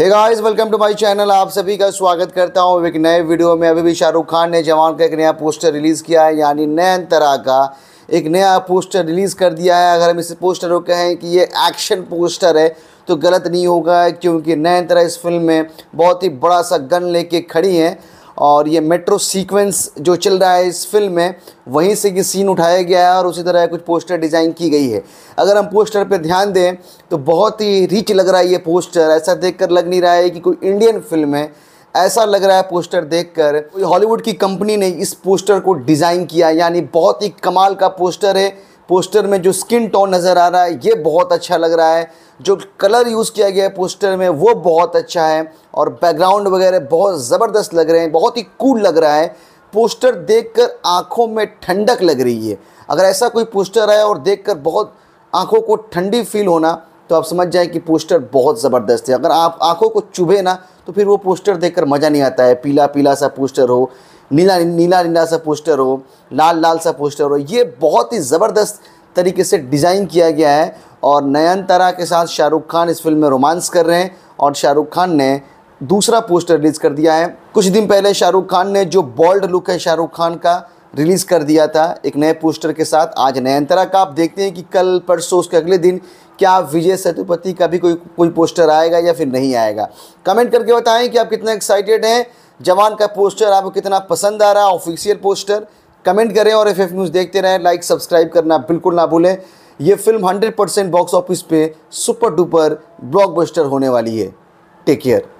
hey guys welcome to my channel आप सभी का स्वागत करता हूँ एक नए वीडियो में अभी भी शाहरुख खान ने जवान का एक नया पोस्टर रिलीज़ किया है यानी नैन तरह का एक नया पोस्टर रिलीज़ कर दिया है अगर हम इस पोस्टर को कहें कि ये एक्शन पोस्टर है तो गलत नहीं होगा क्योंकि नैन तरह इस फिल्म में बहुत ही बड़ा सा गन लेके खड़ी हैं और ये मेट्रो सीक्वेंस जो चल रहा है इस फिल्म में वहीं से ये सीन उठाया गया है और उसी तरह कुछ पोस्टर डिज़ाइन की गई है अगर हम पोस्टर पर ध्यान दें तो बहुत ही रिच लग रहा है ये पोस्टर ऐसा देखकर लग नहीं रहा है कि कोई इंडियन फिल्म है ऐसा लग रहा है पोस्टर देखकर कोई हॉलीवुड की कंपनी ने इस पोस्टर को डिज़ाइन किया यानी बहुत ही कमाल का पोस्टर है पोस्टर में जो स्किन टोन नज़र आ रहा है ये बहुत अच्छा लग रहा है जो कलर यूज़ किया गया है पोस्टर में वो बहुत अच्छा है और बैकग्राउंड वगैरह बहुत ज़बरदस्त लग रहे हैं बहुत ही कूल लग रहा है पोस्टर देखकर आंखों में ठंडक लग रही है अगर ऐसा कोई पोस्टर आया और देखकर बहुत आंखों को ठंडी फील होना तो आप समझ जाए कि पोस्टर बहुत ज़बरदस्त है अगर आप आंखों को चुभे ना तो फिर वो पोस्टर देखकर मज़ा नहीं आता है पीला पीला सा पोस्टर हो नीला नीला नीला सा पोस्टर हो लाल लाल सा पोस्टर हो ये बहुत ही ज़बरदस्त तरीके से डिज़ाइन किया गया है और नयनतारा के साथ शाहरुख खान इस फिल्म में रोमांस कर रहे हैं और शाहरुख खान ने दूसरा पोस्टर रिलीज़ कर दिया है कुछ दिन पहले शाहरुख खान ने जो बॉल्ड लुक है शाहरुख खान का रिलीज़ कर दिया था एक नए पोस्टर के साथ आज नयनतारा का आप देखते हैं कि कल परसों उसके अगले दिन क्या विजय सेतुपति का भी कोई कोई पोस्टर आएगा या फिर नहीं आएगा कमेंट करके बताएं कि आप कितना एक्साइटेड हैं जवान का पोस्टर आपको कितना पसंद आ रहा है ऑफिशियल पोस्टर कमेंट करें और एफ न्यूज़ देखते रहें लाइक सब्सक्राइब करना बिल्कुल ना भूलें ये फिल्म 100 परसेंट बॉक्स ऑफिस पे सुपर डुपर ब्लॉकबस्टर होने वाली है टेक केयर